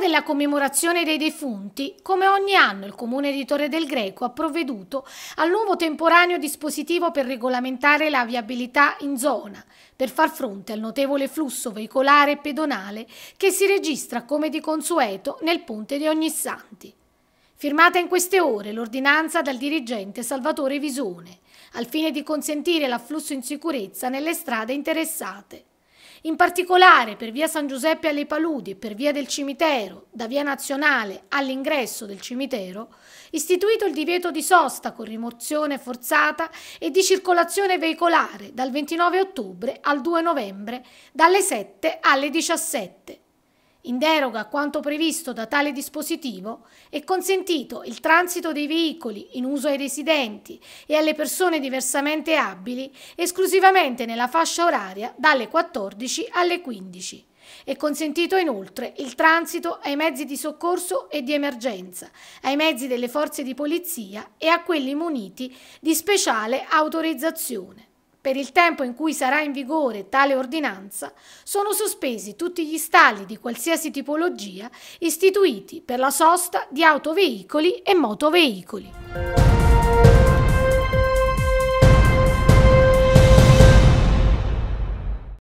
della commemorazione dei defunti, come ogni anno il comune di Torre del Greco ha provveduto al nuovo temporaneo dispositivo per regolamentare la viabilità in zona, per far fronte al notevole flusso veicolare e pedonale che si registra come di consueto nel ponte di Ognissanti. Firmata in queste ore l'ordinanza dal dirigente Salvatore Visone, al fine di consentire l'afflusso in sicurezza nelle strade interessate. In particolare per via San Giuseppe alle Paludi e per via del cimitero, da via nazionale all'ingresso del cimitero, istituito il divieto di sosta con rimozione forzata e di circolazione veicolare dal 29 ottobre al 2 novembre, dalle 7 alle 17 in deroga a quanto previsto da tale dispositivo, è consentito il transito dei veicoli in uso ai residenti e alle persone diversamente abili esclusivamente nella fascia oraria dalle 14 alle 15. È consentito inoltre il transito ai mezzi di soccorso e di emergenza, ai mezzi delle forze di polizia e a quelli muniti di speciale autorizzazione. Per il tempo in cui sarà in vigore tale ordinanza, sono sospesi tutti gli stalli di qualsiasi tipologia istituiti per la sosta di autoveicoli e motoveicoli.